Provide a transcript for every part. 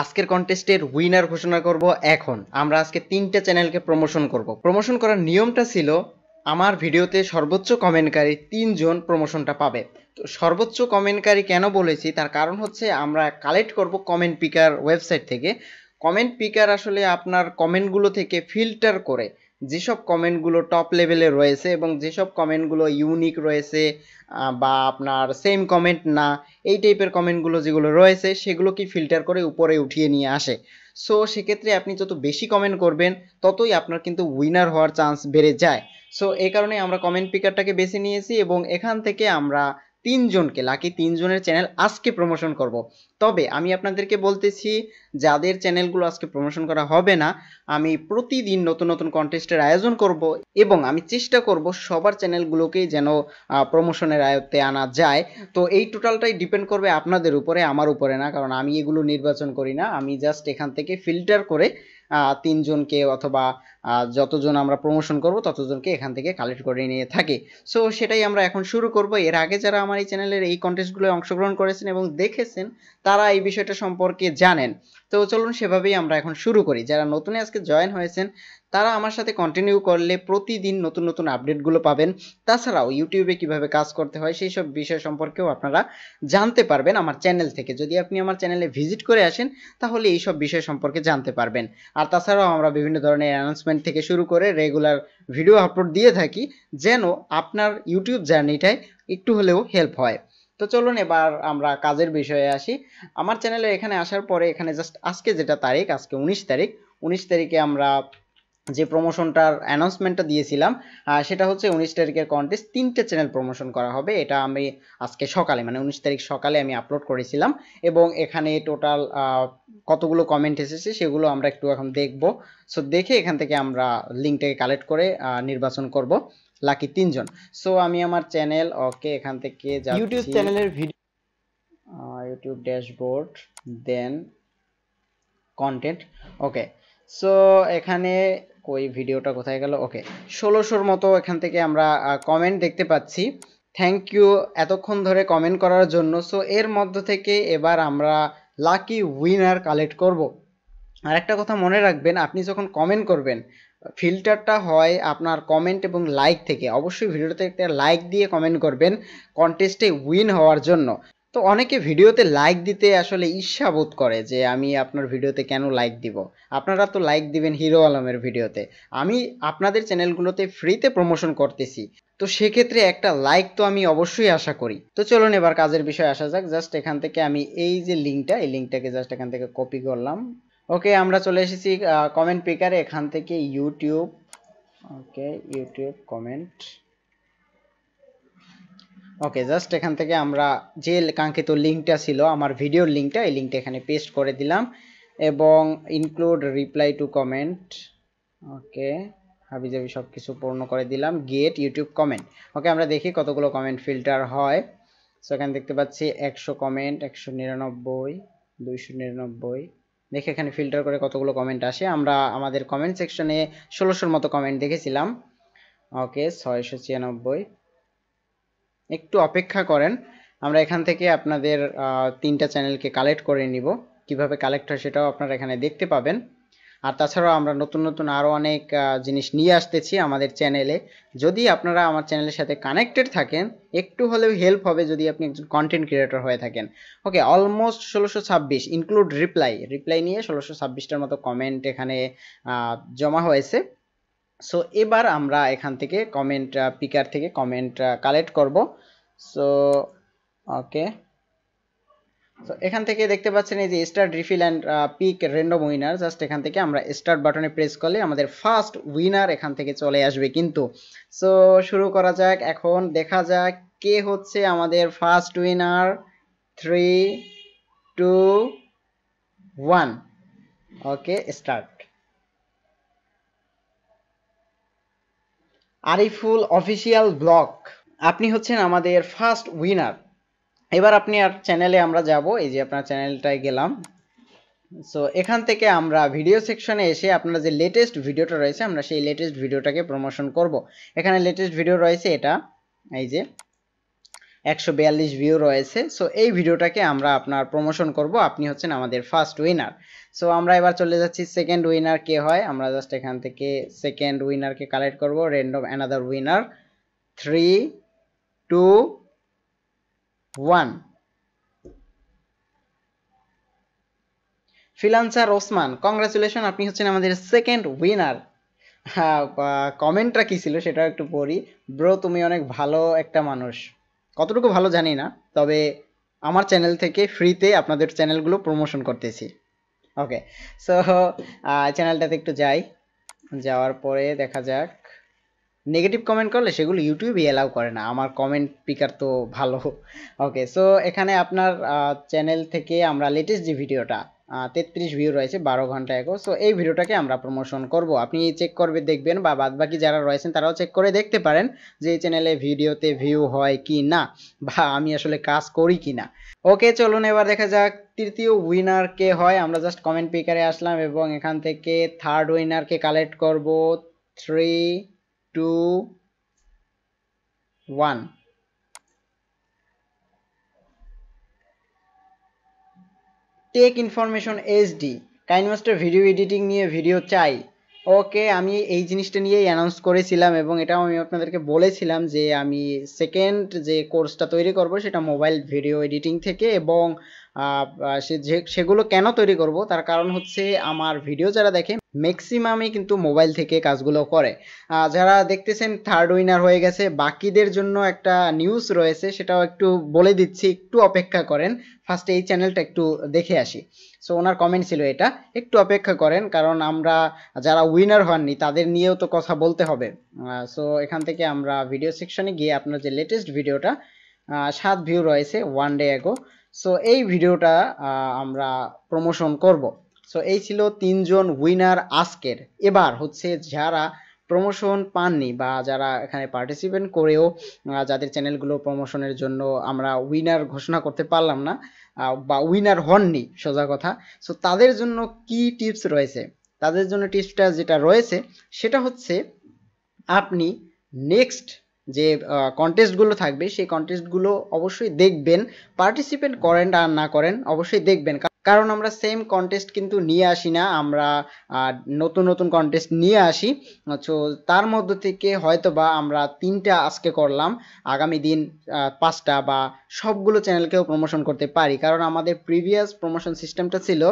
আজকের কন্টেস্টের উইনার ঘোষণা করব এখন আমরা আজকে তিনটে চ্যানেলকে প্রমোশন করব প্রমোশন করার নিয়মটা ছিল আমার ভিডিওতে সর্বোচ্চ কমেন্টকারী তিনজন প্রমোশনটা পাবে তো সর্বোচ্চ কমেন্টকারী কেন বলেছি তার কারণ হচ্ছে আমরা কালেক্ট করব কমেন্ট পিকার ওয়েবসাইট থেকে কমেন্ট পিকার আসলে আপনার কমেন্টগুলো থেকে ফিল্টার করে যেসব কমেন্টগুলো টপ লেভেলে রয়েছে এবং যেসব কমেন্টগুলো ইউনিক রয়েছে বা আপনার সেম কমেন্ট না এই টাইপের কমেন্টগুলো যেগুলো রয়েছে সেগুলো কি ফিল্টার করে উপরে উঠিয়ে নিয়ে আসে সো সেক্ষেত্রে আপনি যত বেশি কমেন্ট করবেন ততই আপনার কিন্তু উইনার হওয়ার চান্স বেড়ে যায় সো এই কারণে আমরা কমেন্ট পিকারটাকে বেছে নিয়েছি এবং এখান থেকে আমরা তিনজনকে লাকি তিনজনের চ্যানেল আজকে প্রমোশন করব। তবে আমি আপনাদেরকে বলতেছি যাদের চ্যানেলগুলো আজকে প্রমোশন করা হবে না আমি প্রতিদিন নতুন নতুন কন্টেস্টের আয়োজন করব এবং আমি চেষ্টা করব সবার চ্যানেলগুলোকেই যেন প্রমোশনের আয়ত্তে আনা যায় তো এই টোটালটাই ডিপেন্ড করবে আপনাদের উপরে আমার উপরে না কারণ আমি এগুলো নির্বাচন করি না আমি জাস্ট এখান থেকে ফিল্টার করে তিনজনকে অথবা যতজন আমরা প্রমোশন করব ততজনকে এখান থেকে কালেক্ট করে নিয়ে থাকি সো সেটাই আমরা এখন শুরু করব এর আগে যারা আমার এই চ্যানেলের এই কন্টেস্টগুলোয় অংশগ্রহণ করেছেন এবং দেখেছেন তারা এই বিষয়টা সম্পর্কে জানেন তো চলুন সেভাবেই আমরা এখন শুরু করি যারা নতুন আজকে জয়েন হয়েছেন তারা আমার সাথে কন্টিনিউ করলে প্রতিদিন নতুন নতুন আপডেটগুলো পাবেন তাছাড়াও ইউটিউবে কিভাবে কাজ করতে হয় সেই সব বিষয় সম্পর্কেও আপনারা জানতে পারবেন আমার চ্যানেল থেকে যদি আপনি আমার চ্যানেলে ভিজিট করে আসেন তাহলে এই সব বিষয় সম্পর্কে জানতে পারবেন আর তাছাড়াও আমরা বিভিন্ন ধরনের অ্যানাউন্সমেন্ট অ্যাডভার্টাইজমেন্ট থেকে শুরু করে রেগুলার ভিডিও আপলোড দিয়ে থাকি যেন আপনার ইউটিউব জার্নিটায় একটু হলেও হেল্প হয় তো চলুন এবার আমরা কাজের বিষয়ে আসি আমার চ্যানেলে এখানে আসার পরে এখানে জাস্ট আজকে যেটা তারিখ আজকে উনিশ তারিখ উনিশ তারিখে আমরা যে প্রমোশনটার অ্যানাউন্সমেন্টটা দিয়েছিলাম সেটা হচ্ছে উনিশ তারিখের কন্টেস্ট তিনটে চ্যানেল প্রমোশন করা হবে এটা আমি আজকে সকালে মানে উনিশ তারিখ সকালে আমি আপলোড করেছিলাম এবং এখানে টোটাল কতগুলো কমেন্ট এসেছে সেগুলো আমরা একটু এখন দেখব সো দেখে এখান থেকে আমরা লিঙ্কটাকে কালেক্ট করে নির্বাচন করব লাকি তিনজন সো আমি আমার চ্যানেল ওকে এখান থেকে ইউটিউব চ্যানেলের video YouTube dashboard then content okay so এখানে কই ভিডিওটা কোথায় গেল ওকে ষোলোশোর মতো এখান থেকে আমরা কমেন্ট দেখতে পাচ্ছি থ্যাংক ইউ এতক্ষণ ধরে কমেন্ট করার জন্য সো এর মধ্য থেকে এবার আমরা লাকি উইনার কালেক্ট করব। আর একটা কথা মনে রাখবেন আপনি যখন কমেন্ট করবেন ফিল্টারটা হয় আপনার কমেন্ট এবং লাইক থেকে অবশ্যই ভিডিওতে একটা লাইক দিয়ে কমেন্ট করবেন কন্টেস্টে উইন হওয়ার জন্য তো অনেকে ভিডিওতে লাইক দিতে আসলে ঈর্ষা বোধ করে যে আমি আপনার ভিডিওতে কেন লাইক দিব আপনারা তো লাইক দিবেন হিরো আলমের ভিডিওতে আমি আপনাদের চ্যানেলগুলোতে ফ্রিতে প্রমোশন করতেছি তো সেক্ষেত্রে একটা লাইক তো আমি অবশ্যই আশা করি তো চলুন এবার কাজের বিষয়ে আসা যাক জাস্ট এখান থেকে আমি এই যে লিঙ্কটা এই লিঙ্কটাকে জাস্ট এখান থেকে কপি করলাম ওকে আমরা চলে এসেছি কমেন্ট পিকারে এখান থেকে YouTube okay YouTube comment okay just এখান থেকে আমরা যে কাঙ্ক্ষিত লিঙ্কটা ছিল আমার ভিডিওর লিঙ্কটা এই লিঙ্কটা এখানে পেস্ট করে দিলাম এবং include reply to comment okay হাবিজাবি সব কিছু পূর্ণ করে দিলাম গেট ইউটিউব কমেন্ট ওকে আমরা দেখি কতগুলো কমেন্ট ফিল্টার হয় সো এখানে দেখতে পাচ্ছি একশো কমেন্ট একশো নিরানব্বই দুইশো নিরানব্বই দেখে এখানে ফিল্টার করে কতগুলো কমেন্ট আসে আমরা আমাদের কমেন্ট সেকশনে ষোলোশোর মতো কমেন্ট দেখেছিলাম ওকে ছয়শো ছিয়ানব্বই একটু অপেক্ষা করেন আমরা এখান থেকে আপনাদের তিনটা চ্যানেলকে কালেক্ট করে নিব কিভাবে কালেক্ট হয় সেটাও আপনারা এখানে দেখতে পাবেন আর তাছাড়াও আমরা নতুন নতুন আরও অনেক জিনিস নিয়ে আসতেছি আমাদের চ্যানেলে যদি আপনারা আমার চ্যানেলের সাথে কানেক্টেড থাকেন একটু হলেও হেল্প হবে যদি আপনি একজন কন্টেন্ট ক্রিয়েটর হয়ে থাকেন ওকে অলমোস্ট ষোলোশো ছাব্বিশ ইনক্লুড রিপ্লাই রিপ্লাই নিয়ে ষোলোশো ছাব্বিশটার মতো কমেন্ট এখানে জমা হয়েছে সো এবার আমরা এখান থেকে কমেন্ট পিকার uh, থেকে কমেন্ট কালেক্ট করব সো ওকে সো এখান থেকে দেখতে পাচ্ছেন এই যে star refill and pick random winner just এখান থেকে আমরা স্টার্ট বাটনে প্রেস করলে আমাদের ফার্স্ট উইনার এখান থেকে চলে আসবে কিন্তু সো শুরু করা যাক এখন দেখা যাক কে হচ্ছে আমাদের first winner three two one okay start Ariful official blog আপনি হচ্ছেন আমাদের ফার্স্ট উইনার এবার আপনি আর চ্যানেলে আমরা যাব এই যে আপনার চ্যানেলটায় গেলাম সো এখান থেকে আমরা ভিডিও সেকশনে এসে আপনার যে লেটেস্ট ভিডিওটা রয়েছে আমরা সেই লেটেস্ট ভিডিওটাকে প্রমোশন করব এখানে লেটেস্ট ভিডিও রয়েছে এটা এই যে একশো বিয়াল্লিশ ভিউ রয়েছে সো এই ভিডিওটাকে আমরা আপনার প্রমোশন করব আপনি হচ্ছেন আমাদের ফার্স্ট উইনার সো আমরা এবার চলে যাচ্ছি সেকেন্ড উইনার কে হয় আমরা জাস্ট এখান থেকে সেকেন্ড উইনারকে কালেক্ট করব random another winner three two one freelancer Osman congratulation আপনি হচ্ছেন আমাদের সেকেন্ড উইনার কমেন্টটা কি ছিল সেটা একটু পড়ি ব্রো তুমি অনেক ভালো একটা মানুষ কতটুকু ভালো জানি না তবে আমার চ্যানেল থেকে ফ্রিতে আপনাদের চ্যানেলগুলো প্রমোশন করতেছি ওকে সো চ্যানেলটাতে একটু যাই যাওয়ার পরে দেখা যাক নেগেটিভ কমেন্ট করলে সেগুলো ইউটিউবই অ্যালাউ করে না আমার কমেন্ট পিকার তো ভালো ওকে সো এখানে আপনার চ্যানেল থেকে আমরা লেটেস্ট যে ভিডিওটা তেত্রিশ ভিউ রয়েছে বারো ঘন্টা এগো সো এই ভিডিওটাকে আমরা প্রমোশন করব আপনি চেক করবে দেখবেন বা বাদবাকি যারা রয়েছেন তারাও চেক করে দেখতে পারেন যে এই চ্যানেলে ভিডিওতে ভিউ হয় কি না বা আমি আসলে কাজ করি কি না ওকে চলুন এবার দেখা যাক তৃতীয় উইনার কে হয় আমরা জাস্ট কমেন্ট পিকারে আসলাম এবং এখান থেকে থার্ড উইনারকে কালেক্ট করব three two one tech information SD কাইন মাস্টার ভিডিও এডিটিং নিয়ে ভিডিও চাই ওকে আমি এই জিনিসটা নিয়েই অ্যানাউন্স করেছিলাম এবং এটাও আমি আপনাদেরকে বলেছিলাম যে আমি সেকেন্ড যে কোর্সটা তৈরি করব সেটা মোবাইল ভিডিও এডিটিং থেকে এবং সে সেগুলো কেন তৈরি করব তার কারণ হচ্ছে আমার ভিডিও যারা দেখে ম্যাক্সিমামই কিন্তু মোবাইল থেকে কাজগুলো করে যারা দেখতেছেন থার্ড উইনার হয়ে গেছে বাকিদের জন্য একটা নিউজ রয়েছে সেটাও একটু বলে দিচ্ছি একটু অপেক্ষা করেন ফার্স্টে এই চ্যানেলটা একটু দেখে আসি সো ওনার কমেন্ট ছিল এটা একটু অপেক্ষা করেন কারণ আমরা যারা উইনার হননি তাদের নিয়েও তো কথা বলতে হবে সো এখান থেকে আমরা ভিডিও সেকশনে গিয়ে আপনার যে লেটেস্ট ভিডিওটা সাত ভিউ রয়েছে ওয়ান ডে অ্যাগো সো এই ভিডিওটা আমরা প্রমোশন করব সো এই ছিল তিনজন উইনার আজকের এবার হচ্ছে যারা প্রমোশন পাননি বা যারা এখানে পার্টিসিপেন্ট করেও যাদের চ্যানেলগুলো প্রমোশনের জন্য আমরা উইনার ঘোষণা করতে পারলাম না বা উইনার হননি সোজা কথা সো তাদের জন্য কি টিপস রয়েছে তাদের জন্য টিপসটা যেটা রয়েছে সেটা হচ্ছে আপনি নেক্সট যে কন্টেস্টগুলো থাকবে সেই কন্টেস্টগুলো অবশ্যই দেখবেন পার্টিসিপেট করেন আর না করেন অবশ্যই দেখবেন কারণ আমরা সেম কন্টেস্ট কিন্তু নিয়ে আসি না আমরা নতুন নতুন কন্টেস্ট নিয়ে আসি তো তার মধ্য থেকে হয়তো বা আমরা তিনটা আজকে করলাম আগামী দিন পাঁচটা বা সবগুলো চ্যানেলকেও প্রমোশন করতে পারি কারণ আমাদের প্রিভিয়াস প্রমোশন সিস্টেমটা ছিল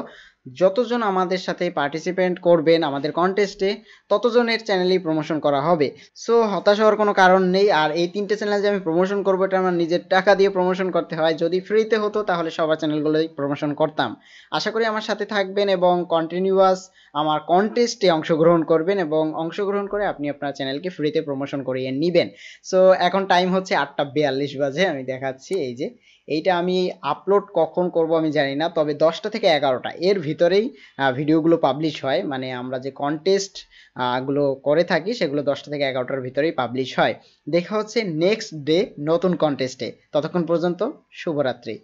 যতজন আমাদের সাথে পার্টিসিপেন্ট করবেন আমাদের কন্টেস্টে ততজনের চ্যানেলেই প্রমোশন করা হবে সো হতাশ হওয়ার কোনো কারণ নেই আর এই তিনটে চ্যানেল যে আমি প্রমোশন করবো এটা আমার নিজের টাকা দিয়ে প্রমোশন করতে হয় যদি ফ্রিতে হতো তাহলে সবার চ্যানেলগুলোই প্রমোশন করতাম আশা করি আমার সাথে থাকবেন এবং কন্টিনিউয়াস আমার কন্টেস্টে অংশগ্রহণ করবেন এবং অংশগ্রহণ করে আপনি আপনার চ্যানেলকে ফ্রিতে প্রমোশন করিয়ে নেবেন সো এখন টাইম হচ্ছে আটটা বিয়াল্লিশ বাজে আমি দেখাচ্ছি এই যে এইটা আমি আপলোড কখন করব আমি জানি না তবে দশটা থেকে এগারোটা এর ভিতরেই ভিডিওগুলো পাবলিশ হয় মানে আমরা যে কন্টেস্ট গুলো করে থাকি সেগুলো দশটা থেকে এগারোটার ভিতরেই পাবলিশ হয় দেখা হচ্ছে নেক্সট ডে নতুন কন্টেস্টে ততক্ষণ পর্যন্ত শুভরাত্রি